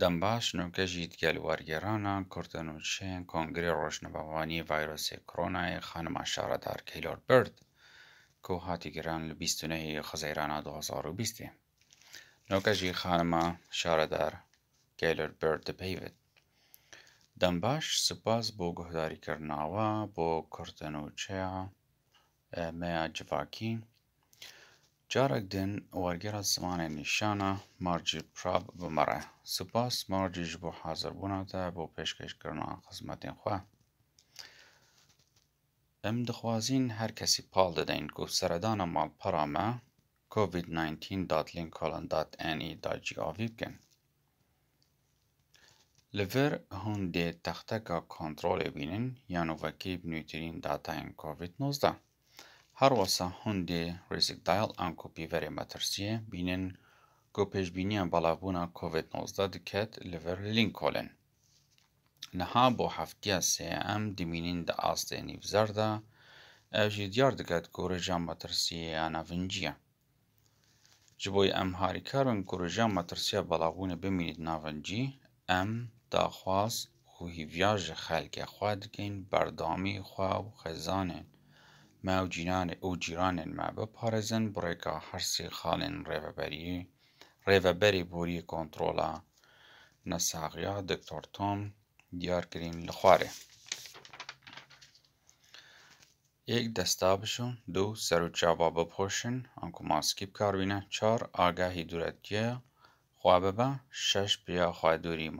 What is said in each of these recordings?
دەمباش نوێنکەژی دگەلوەرگێرانە کورتە کنگری روشنبوانی ویروس کرونا کرونا شاره شاردار کیلور برد لبیستونه خزیران لە و بیستی. 2020 نۆکەژی خانما شاردار کیلور برد پیوید دنباش سپاس بۆ کرناوا با کورتە چین مەیە جارک دن از زمان نیشانە مرجی پراب بمەڕێ سوپاس مارجیش بۆ حازربووناتە بۆ پێشکەشکردنەوە خزمەتێن خوا ئەم هر کسی پال پاڵ دەدەین سردان سەردانە ماڵپەرامە COVID-19 داتلین کۆلندات ئەنی داجیاوی بکەن تختک کانترول تەختەکە کۆنتترۆلێ بینن نیوترین داتا این COVID-19. Her wasa hûndê rêzîkdayal an kopîverê metirsiye bînin ku pêşbîniya balavbûna covid-19 diket li vir Lincoln. Niha bo heftiya sêem dimînin di astê nîvzer de ev jî diyar diket ku rêja metirsiyê navînciye. Ji bo em harîkarin ku rêja metirsiya balavbûnê bimînît navincî, em daxwaz û hîvya ji xelkê xwe dikin berdamî xwe û xêzanê. مو جیران او جیران ما با پارزن بریکا هرسی خالن ریو بری ریو بری بوری دکتر توم دیار کردیم لخواره یک دستا بشون دو سر و چابا بپوشن انکو کار بکاروینه چار آگاهی دورتیه خواه با شش بیا خواه دوری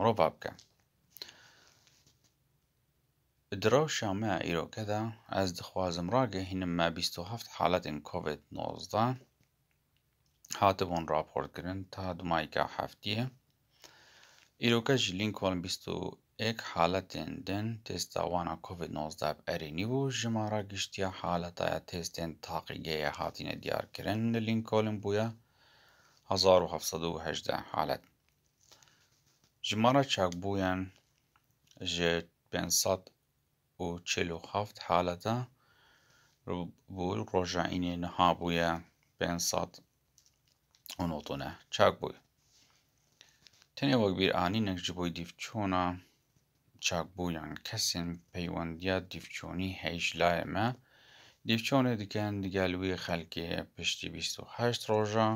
دروشا ما ایرو کده از دخوازم را گهینم ما 27 حالت این 19 هاتبون راپورت گرن تا دمائی که هفتیه ایرو که جی لینک والم 21 دن تست دوانا 19 اب ارینی بو جما را گشتیا حالتا یا تست این تاقیگه یا حاتین دیار کرن 1718 حالت جما را چک بویا جی 500 و و هفت حالتا بو رجعینی نها بویا بین ساد اونوتونه چاک بوی تنیا بیر آنی نکجی بوی دیفچونا چاک بویان کسین پیوندیا دیفچونی هیچ لایمه دیفچونه دیگن دیگلوی خلکی پشتی بیست و هشت روژا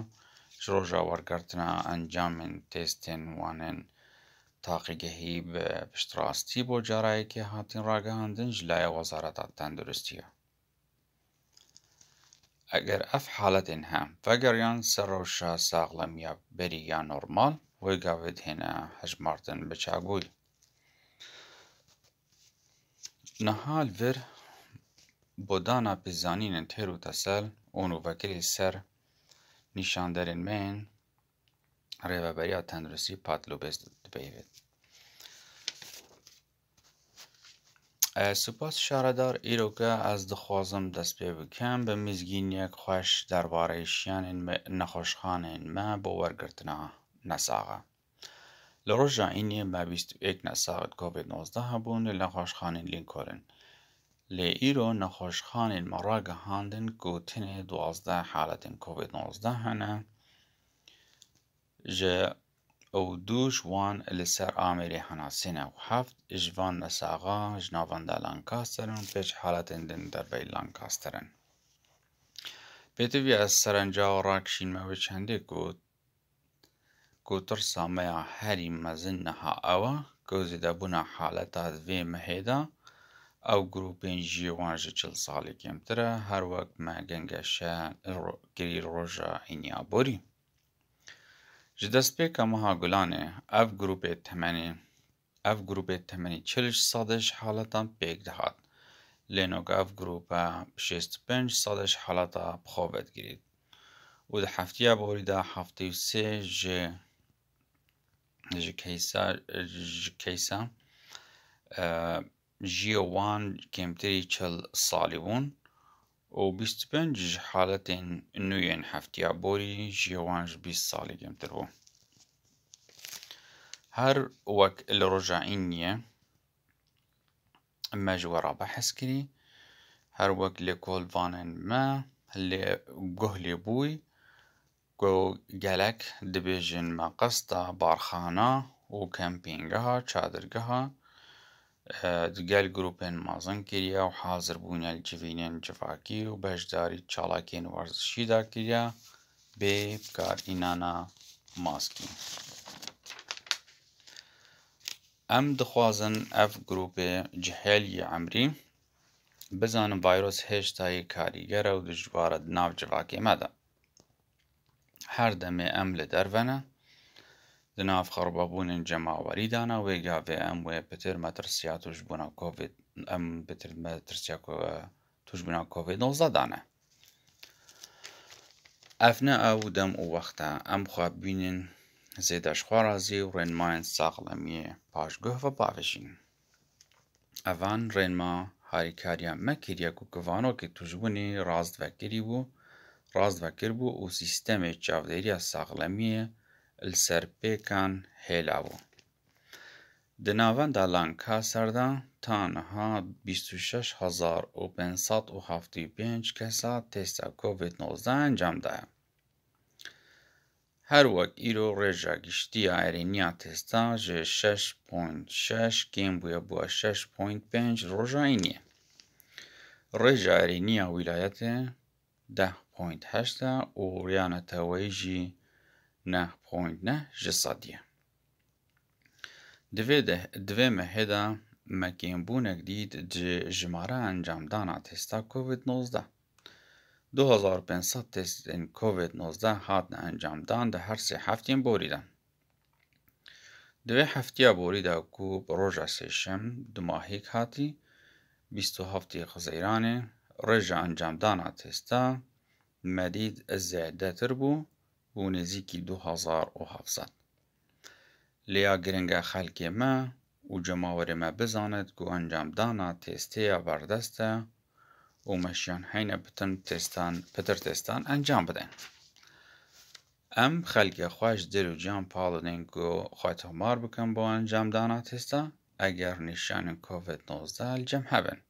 چه انجامن تستن وانن تاقیگەهی پشتڕاستی بۆ جارایەکی هاتین ڕاگەهاندن ژلایە وەزارەتات تەندروستیە ئەگەر ئەف حالەتین هەم فەگەریان سەرۆشە ساغڵەمیە بەری یا نۆرمال وی گاوێت هێنە هەژمارتن بە چاگوی نەهال ڤر بۆ دانا پێزانینە تێر و تەسەل ئۆنوڤەکری سەر نیشاندەرین مێن رهبری از تندرستی پات لوبس دیوید سپاس شاردار که از دخوازم دست پێ بکەم بە میزگینیەک خوۆش دەربارەیشیان نەخۆشخانێن مە بۆ وەرگرتنا نەساغا لە ڕۆژە ئینیە 21 نەساغت کۆڤید-19 هەبوون لە نەخۆشخانین لینکۆرن لێ ئیرۆ نەخۆشخانین مەڕاگە هاندن گوتنێ دوازدە حالەتن کۆڤید-19 هەنە ji ew du jiwan li ser Amêrê henasîne û heft jivan nesaxa ji navenda Lancaster in pêş helatên din derbey Lancaster in. Pêtîvî ez serenca rakişîn me wê çendê ku ku tirsa me ya herî mezin niha ew e ku zêdebûna heleta vê mihê de ew grûpên jî wan ji çil salê kêmtir e her wek me gengeşe girî roja Hêniaborî. جدسپی کمها گلانه اف گروپ تمنی اف گروپ تمنی چلش صادش حالتان پیگ دهات لینوگ اف گروپ شیست پنج صادش حالتا بخوابت گرید و ده هفته بوریده هفته و سه جه جه کیسا جه کیسا جی وان کمتری چل سالی بون و بیست پنج حالت نوین هفته بوری جی وان بیست سالی کمتر بون هر وك اللي رجعين يه ما جوا رابع حسكري هر وك اللي كول فانن ما اللي قهلي بوي جو جالك دبيجن ما قصدا بارخانا و كامبينجها چادرگها دگل گروپن مازن کریا و حاضر بودن الجفينين جفاكي و باش بچداری چالاکین ورزشی كيريا به كار إنانا ماسکی. ئەم دەخوازن ئەف گرروپێ جیهێلی ئەمری بزانم ڤایرۆس هێشتایی کاریگەرە و دژوارە ناو جڤاکێ مەدە هەر دەمێ ئەم لە دەرڤەنە ناف خەڕبەبوونن جەماوەریدانا وێگاوێ ئەم وێ پتر مەترسیا توش بوون کۆڤید ئەم پتر مەترسیا توش بوون کۆڤید دانە ئەفنە ئەو دەم و وەختە ئەم خواب بینن ز دشواری و رنمای ساقلمی پاسخگو و باشین. اوان رنما هرکاری میکریم که گفتو که تجربی راز و کریبو، راز و کریبو و سیستم چه ودی را ساقلمی اصرح کن هلعو. دنوان دالان کسردان تانها 26000 و به تست کووید 19 انجام دایم هەروەک ایرو رجا گشتی ئایرێنیا تێستا ژێ 6.6 گەم بووە بووە 6.5 ڕۆژاینیە ڕێژە ئایرێنیا ویلایەتێ 10.8 و ڕیانەتەوەیژی 9.9 ji sadiye. Divê دوی divê mehê بونک دید جه جماره انجام دانا تستا کووید 19 2500 تست ان کووید 19 هاتن انجام دان ده هر سه هفتیم بوریدن دو هفته برید کو روژا سیشم دو ماهیک هاتی 27 خزیران رجا انجام دانا تستا مدید از زیاده تر بو بو نزیکی 2700 لیا گرنگ خلکی ما و جماور ما بزاند گو انجام دانا تستی بردسته مشیان هینه بتن تستان پتر تستان انجام بدن ام خلقی خوش دلو جان پالدن گو خواهد همار بکن با انجام دانا تستا اگر نشان کووید 19 الجم هبن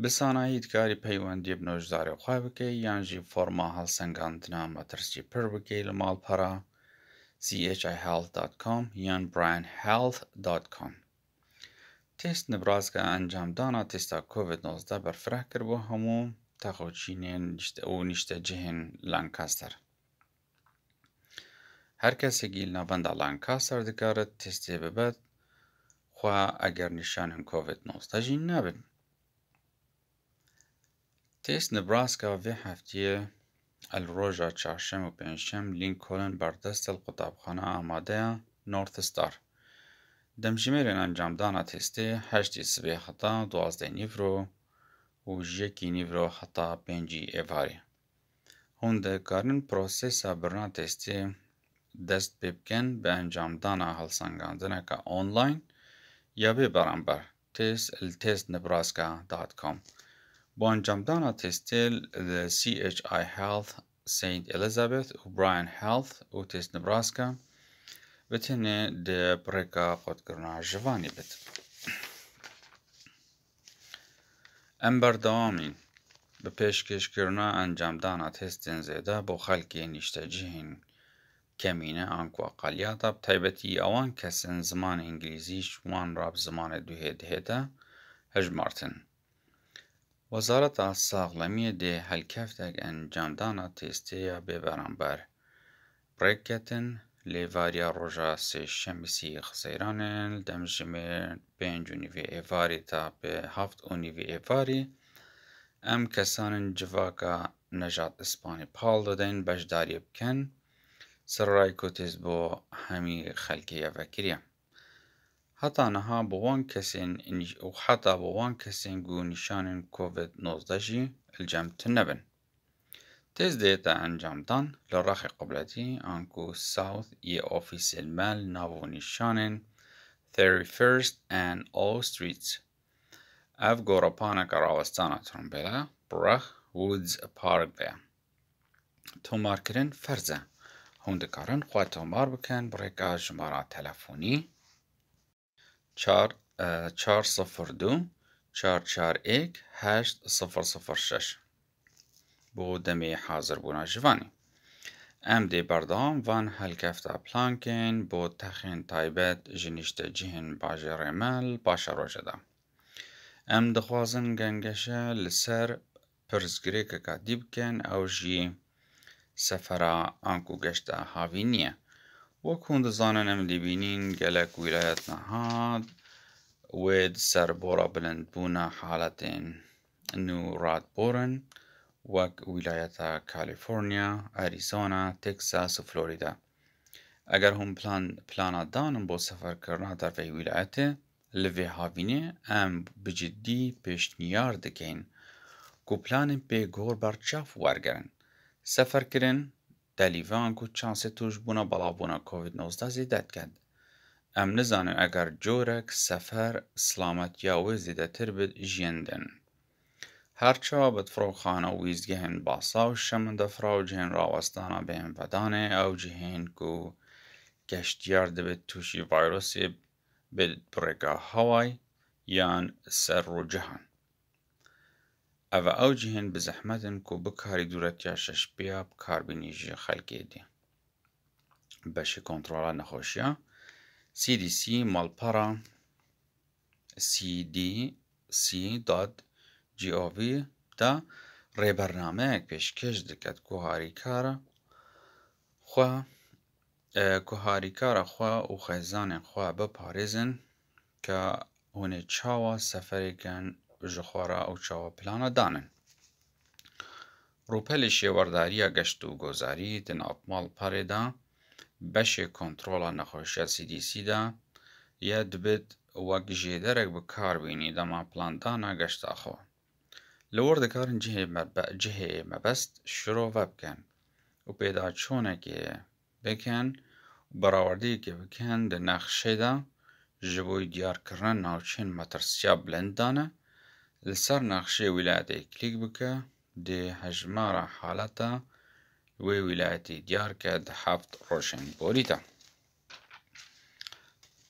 bi کاری پیوندی bi nojdarê xwe bike yan jî forma halsengantina metirsî pir bike مال malpara chihealth.com یا brianhealth.com تست انجام دانا تست کۆVID-19 کر بو همو تخوچینین و جهن لانکاستر. هر کسی کەسێکی ناوەندا لانکاستر دەکارت تستی تستی خوا اگر اگر هم کووید 19 جین نبید تست نبراسکا وی هفته الروژه چاشەم و بر دست بەردەستە آماده نورث ستار Demjimêrên encamdana têstê heşdê sibê heta duwazdeh nîvro û yekê nîvro heta pêncî êvarê. Hûn dikarin prosêsa birina têstê dest pê bikin bi encamdana hilsangandaneka online ya bê beramber test li testnebraska.com. Bi encamdana têstê li CHI Health Saint Elizabeth û Bryan Health û Test Nebraska بتنه د پریکا خود کرنا جوانی بت ام بردوامی به پیشکش کرنا انجام دانا تستین زیده با خلکی نشته جهین کمینه آنکو اقلیا تب تایبتی اوان کسین زمان انگلیزیش وان راب زمان دوه دهده هج مارتن وزارت از ساغلمی ده هلکفتگ انجام دانا تستی یا ببرانبر برکتن سه شمسی سێشەمیسی خسەیرانن دەمژمێ پێنج نیڤێ ایواری تا به پێ هەفت ئۆنیڤی ئێڤاری ئەم کەسانن جڤاکە نەژات ئیسپانی پاڵ دەدەین بەشداری بکەن سرڕای کۆتێز بۆ هەمی خەلکی ئەڤەکریە هەتا نەها بۆوان کەسێن و حتی بۆوان کەسێن گو نیشانن کووید 19 ژی الجەمتن نەبن تز دیتا انجام دان لرخ قبلتی آنکو ساوث ی آفیس المل نوو نشانن 31st and all streets اف گورا پانک راوستان اترون بلا برخ وودز پارک بیا تو مارکرن فرزه هون دکارن خواه تو مار بکن برای که جمارا تلفونی چار چار صفر دو چار چار ایک هشت صفر صفر شش بۆ دەمێ حازر بوونا ژوانی ئەم دێ بەردەوام van هەلکەفتا بو بۆ تەخێن تایبەت ژنیشتە باجر باژێ باشا پاشە ام ئەم دەخوازن لسر لەسەر پرسگرێکەکە دی بکەن ئەو ژی سەفەرا ئانکو گەشتە هاوی نییە وەک هون دەزانن ئەم لیبینین گەلک ویلایەت نەهاد وێد سر بورا بلند بونا حالەتێن نو راد بورن ولايت کالیفرنیا، اریزونا، تکساس و فلوریدا. ئەگەر هەم پلانادانم بۆ سەفەرکردنا تەرفەی ویلایەتێ لە vê havînê em bi ciddî pêşniyar dikin ku planên pêgor berçav wergerin. Seferkirin, delîveyan ku çansê tûşbûna belavbûna COVID-19 zêdet ked. Em nizanin eger corek sefer slametiya wê zêdetir bi jiyendin. هەرچەوە بە فرۆخانە و ویستگەهێن باسا و شمند شەمن دەفرا و جێنرا وەستانە بێن بەدانێ ئەو جهێنک و گەشتیار دەبێت تووشی ڤایرۆسی بێت بڕێگا هەوای یان سەر او ئەوە ئەو جهێن بزەحمەتن کو بکاری دورت یا شش دوورەتیا شەشپیا بکاربینیژی خەلکێ دی. بەشی کۆنتترۆلە نەخۆشیە CDC مەڵپەرە CD C.CDC جیئۆڤی دا ڕێبەرنامەیەک پێشکەش دەکات گوهاریکارە خوا گوهاریکارە خوا و خێزانێن خوا بەپارێزن کە هوێ چاوە سەفەرێکن ji xwara ew çawa plana danin. Rûpelê şêwardariya geşt û gozarî di navmal parê de beşê kontrola nexweşiya CDC de yê dibit wek jêderek bi kar bînî dema plandana geşta xwe. لور دکارن جهه مب جهه مبست شروع بکن و پیدا چونه که بکن براوردی که بکن در نقشه دا جبوی دیار کرن ناوچین مترسیا بلند دانه لسر نقشه ولایت کلیک بکه دی هجمار حالتا وی ولایتی دیار که ده هفت روشن بوریتا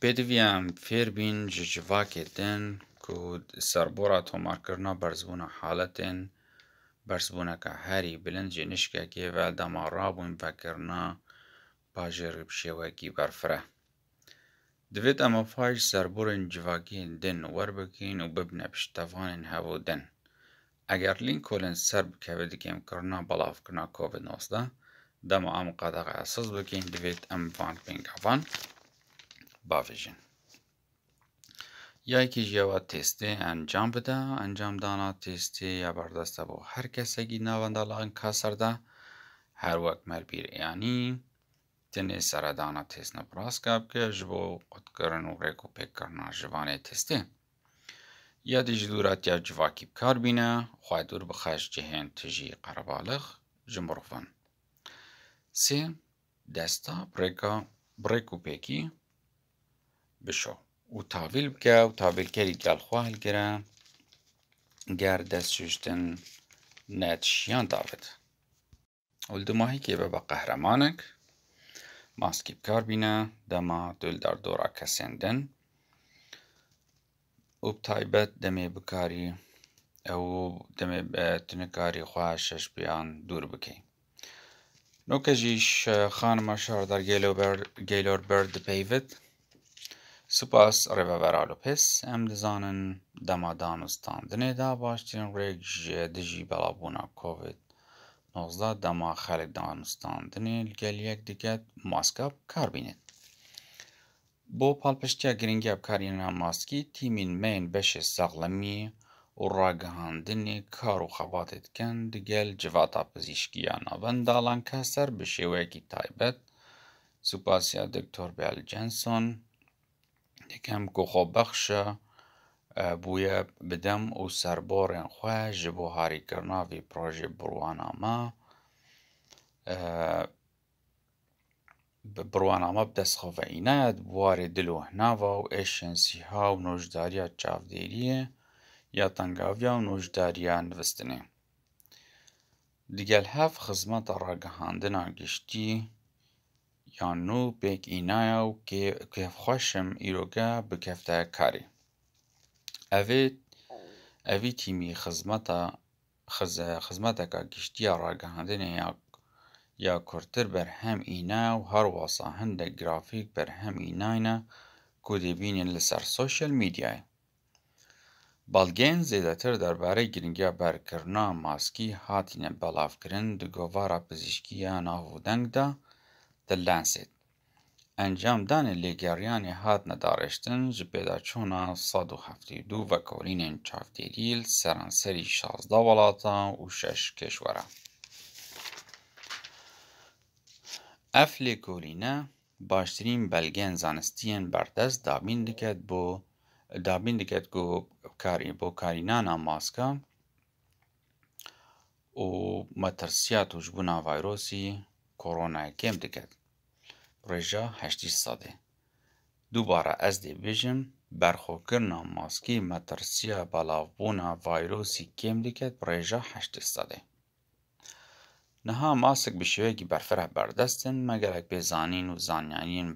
پیدویم فیر بین ججواک دن کو سربورا تومار کرنا برزبونا حالتن برزبونا که هری بلند جنشکه که و دما رابون فکرنا باجر بشوکی برفره دوید اما فایج سربورن جواگین دن ور بکین و ببنه بشتوان هوا دن اگر لینکولن سر بکوه دکیم کرنا بلاف کرنا کووید 19 دما ام قدقه اساس بکین دوید ام وان پینگوان باویژن یکی جیوا تستی انجام بده انجام دانا تستی یا بردسته بو هر کسگی نوانده لان کسر ده هر وقت مربیر یعنی تنی سردانا تست نبراس کب که جبو قد کرن و ریکو پیک کرنا جوانه تستی یا دی جدورت یا جواکی بکار بینه خواه دور بخش جهن تجی قربالغ جمروفن سه دستا بریکا بریکو پیکی بشو و تاویل که و تاویلکەری گەڵخوا هەلگرە گەر دەستشوشتن اول داوێت که که بە قهرمانک ماسکی بکار دما دل در دورا کسندن، و تایبت دمی بکاری او دمی تنکاری خوا شش بیان بکی نو کجیش در شاردار در برد برد دەپەیوت Spas reveveralopes em dizanin dema danûstandinê de baştirîn rêk ji dijî belabûna COVID-19 dema xelek danûstandinê li gel yek diket maska kar bînin. Bo palpiştiya giringiya karîna maskî tîmên meyên beşê saxlemiyê û ragihandinê kar û xebatê dikin di gel civata pizîşkiya navên dalan keser bi şêwekî taybet Supasiya Dr. Bill Johnson یەکەم گوغۆبەخشە اه، بووە بدەم و سەربۆڕێن خوێ ji بۆ هاریکردناوی پرۆژێ بڕوانامە اه، بڕوانامە بدەستخۆڤەینەت بوارێ دلوهناوە و ئێشنسیها و نۆژداریە چاودێریە یا تەنگاویا و نۆژداریان نوستنێ. دیگەل هەف خزمەتە ڕاگەهاندنا گشتی jaan nû pêk înayo kêfxweşim îroka bikefte karê. Evî tîmî xizmeteka giştî a ragihandinê ya kurtir berhem înaye û her wasa hindek grafîk berhem înayne ku dêbînin li ser sosyal mîdyayê. Balgên zêdetir derbarê giringiya berkirina maskî hatine belavkirin di govara pizîşkî ya nav û deng de The Lancet انجام دان لێگەڕیانی هات نەداڕێشتن ji 172 و بە کۆلینێن چاودێریل سەرانسەری 16 وڵاتە و شەش کێشوەرە. ئەف لێکۆلینە باشترین بەلگەن زانستیان بردست دابین دکات بۆ دابین دکات و کاری بۆ کارینانا و مەترسیات توشبوونا ویروسی، کۆڕۆنای گەم دەکات ڕێژە هەشتی دوباره از ئەسدێ بێژم بەرخۆکردنا ماسکی مترسیا بەلاوبوونا ڤایرۆسی کێم دەکات رجا هشتی ساده. نها ماسک بە برفره بەرفرە مگر مەگەرەك زانین و زانیانین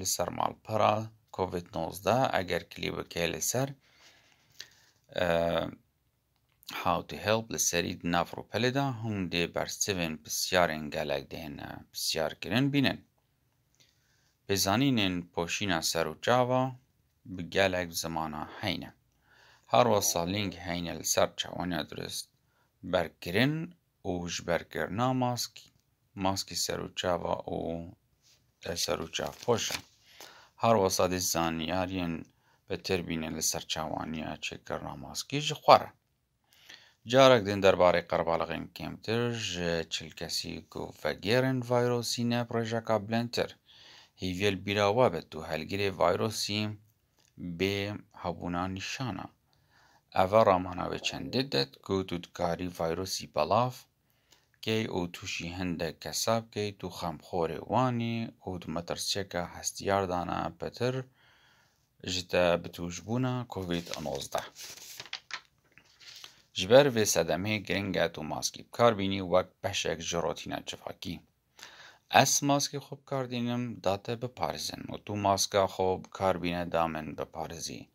لسر مال پرا کووید 19 اگر کلی لسر لسر how to help لسرید نفر پلدا هم دی سوین پسیارین گلک دهن پسیار کرن بینن بزانینن پوشینا سر و جاوا بگلک زمانا هینه هر وصا لینگ هینه لسر درست برگرن و جبرگرنا ماسکی ماسکی سر و جاوا هر وصا دی زانیارین به تربین لسر چوانه چکرنا ماسکی جخوره Carek din derbarê qerbalığên kêmtir ji çilkesî ku vegerên vayrosî ne projeka bilendtir. Hêviyel bîra we be û helgirê vayrosî bê hebûna nîşana. Ev e ramana wê çendê det ku tûdkarî vayrosî belav, key û tûşî hindek kesabkey û xemxorê wanî û di metirsiyeka hestiyar dana pitir ji te bitûjbûna COVID-19. جبر و سدمه گرنگت و ماسکی بکار بینی وقت بشک جراتی نجفاکی اس ماسک خوب کار دینم داته بپارزن و تو ماسکا خوب کار بینه دامن بپارزی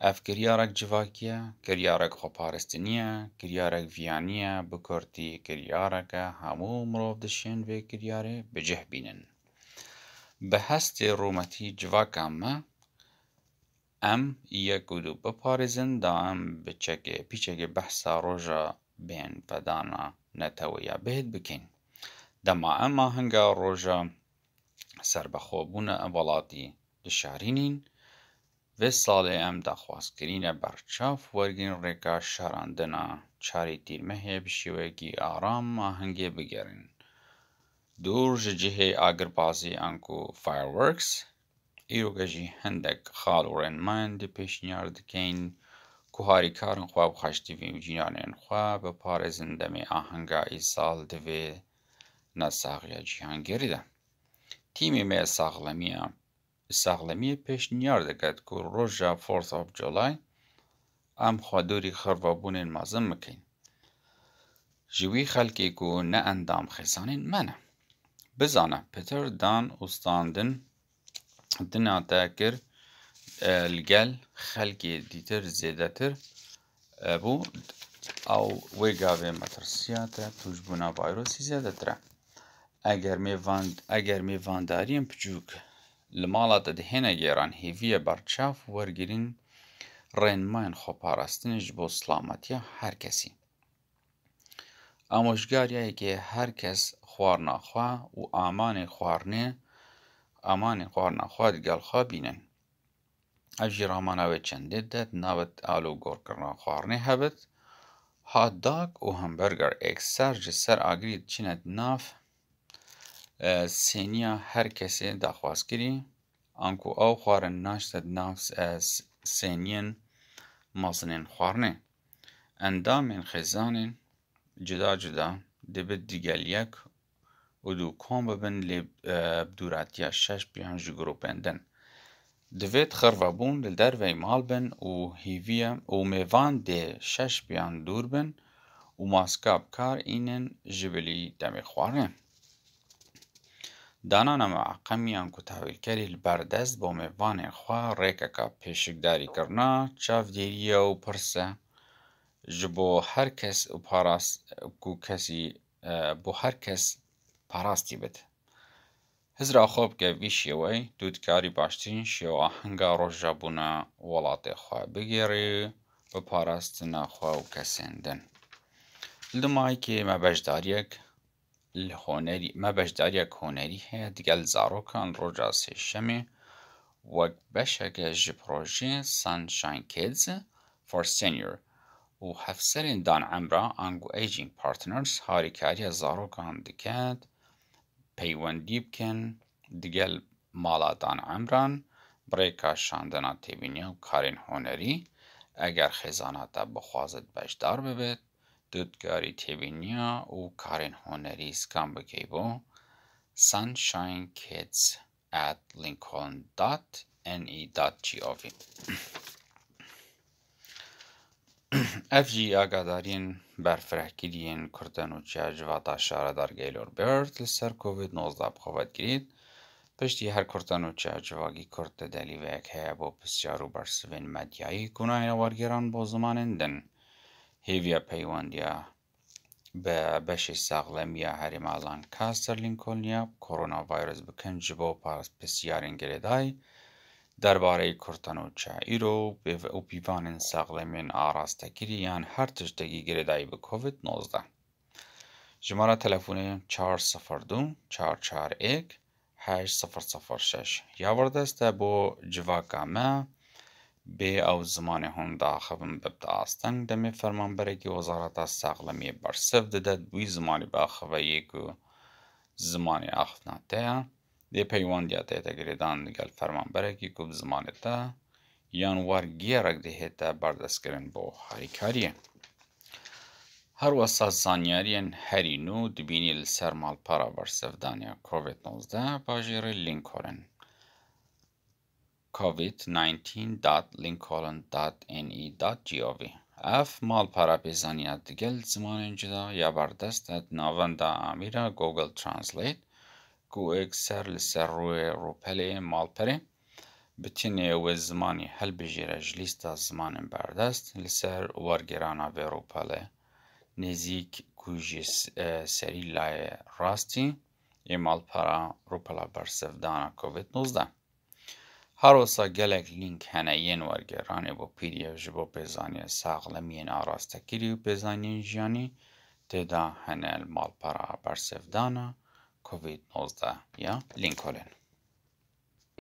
اف گریارک جواکیه، گریارک خوب پارستینیه گریارک ویانیه بکرتی گریارک همو مروب دشین به گریاره بجه بینن به هست رومتی جفاکامه Em yek û bipare da em bi pîçekê behsa roja bênpedana netewî ya bêhêd bikin. Dema em ahenga roja serbexwebûna welatî dişarînîn, vê salê em daxwazkirîna berçav wergên rêka şerandina çarê tîrmehê bi şêwekî aram ahengê bigerin. Dûr ji cihê agirbazî an ku fireworks érogaî hindek xal û rênmend ê pêşniyar dikin ku harîkarên xwe û xweştivî û cîranên xwe biparêzin demê ahenga îsal di vê nesaxiya cîhangerî de tîmê me yê saxlemiya saxlemiyê pêşniyar diket ku roja fourth of July em xwedorî xirvabûnên mezin bikin ji wî xelkê ku ne endamxizanên me ne bizane Peter Dan û standin دنا کر لگل خەلکی دیتر زێدەتر بوو ئەو وێ گاوێ مەترسیاتە توشبوونا ڤایرۆسی زیادەترە ئەگەر میێڤانداریم بچووک li mala te dihêne gêran hêviye berçav wergirîn rênmayên xweparastinê ji bo slametiya her kesî ئامۆژgaryayekê her kes xwarina xwe û amanê xwarinê amanên xwarina di gel xwe bînin ev jî ramana wê çendê de navet alo gorkirina xwarinê hebit hotdog û hemberger ekser ji ser agirî diçîne nav sêniya her kesê daxwazkirî an ku ew xwarin naşte di nav sêniyên mezinên xwarinê endamên xêzanên cuda cuda dibe digel yek û dûkan bibin lê dûratiya şeş pêyan ji grûpêndin. Divê xirvebûn li dervey mal bin û mêvan dê şeş pêyan dûr bin û maska bi kar înin ji bilî demê xwarinê. Danana miεqemiyan ku tewîlkerî li ber dest bo mêvanê xwe rêkeka pêşikdarîkirina, çavdêriya û pirs e ji bo her kes û parastina پاراستی بێت. هزرا خۆبکە ویشیەوەی دودکاری باشترین شێوە هەنگا ڕۆژەبوونا وڵاتی خوا بگێڕێ بە پاراستناخوا و کەسێندن. لمایکێ مەبەشداریەک لە هۆنەری مەبەشداریە کۆنەری هەیە دیگەل زارۆکان ڕۆژا سێشەمێ وەک بەشەکە ژ پرۆژێ سانشین کز for senior و هەفسەرین دان ئەمرا ئەنگ و ئەیجین پارتنەرس هاریکاریە زارۆکان دکات و Փեյվենդիպ կեն դիգել մալատան ամրան բրեկա շանդնա տեվինյա քարին հոների Əgər խեզանատա բխուազդ բաշ դարբեվետ դուտգարի տեվինյա ու քարին հոների սկամ բկեյբո sunshinekids@lincoln.ne.gov ev jî agadariyên berfirehgiriyên Kurdan û çiya civata şaredar Gaylor Baird li ser COVID-19 bixwebat girt. Piştî her Kurdan û çiya civakî Kurd di delîveyek heye bo pisyar û bersivên medyayî kunayên wergeran bo zimanên din. Hêviya peywendiya bi beşê saxlemiya herêma Lancaster Lincolnia koronavîrus bikin ji bo pisyarên girêdayî, دربارەی کورتن و چائیرۆ و پیوانن ساغڵێمێن ئاراستەگیری یان هەر تشتێکی گرێدایی بە کۆڤید 19. ژمارە تەلەفونێ 4 سفردون 441 6 یاوەدەستە بۆ جڤاکامە بێ ئەو زمانی هەنداخبم ببدا ئاستەنگ دەمێ فەرمانبەرێکی وەزارەتە ساغڵەمی بەرسف دەدەت بووی زمانی باخەوە یەک و زمانی ئاخناتەیە دی peyvan ya te tegiridan fermanberekî ku bi zimanê te yan war giyerek de hête berdestkirin bo herîkariyê her zanyariyên herî nû dibînî li ser malpara bersevdaniya covid-19 bajêrê lincoln covid19.lincoln.ne.gov Ev malpara pêzaniya digel zimanên cuda ya berdest navenda amîra Google Translate وەک سەر لە سەر ڕوێ ڕوپەلێ ماڵپەرێ بتینێوە زمانی هەلبژێرە ژلیستا زمانم بەردەست لەسەر وەرگێرانە بێ ڕوپەڵێ نێزیک کوژی سەری لایە ڕاستی ئێماڵپەرا ڕوپەلا بەرسەفدانە کۆڤید 19. هەرۆسا گەلێک لینک هەنە یەن وەرگێڕانێ بۆ پیرە ji بۆ پێزانێ ساغ لە میێن ئاڕاستەکیری و پێزانین ژیانی تێدا هەنەل ماڵپەرا بەرسەفدانە COVID-19. Ja, Lincoln.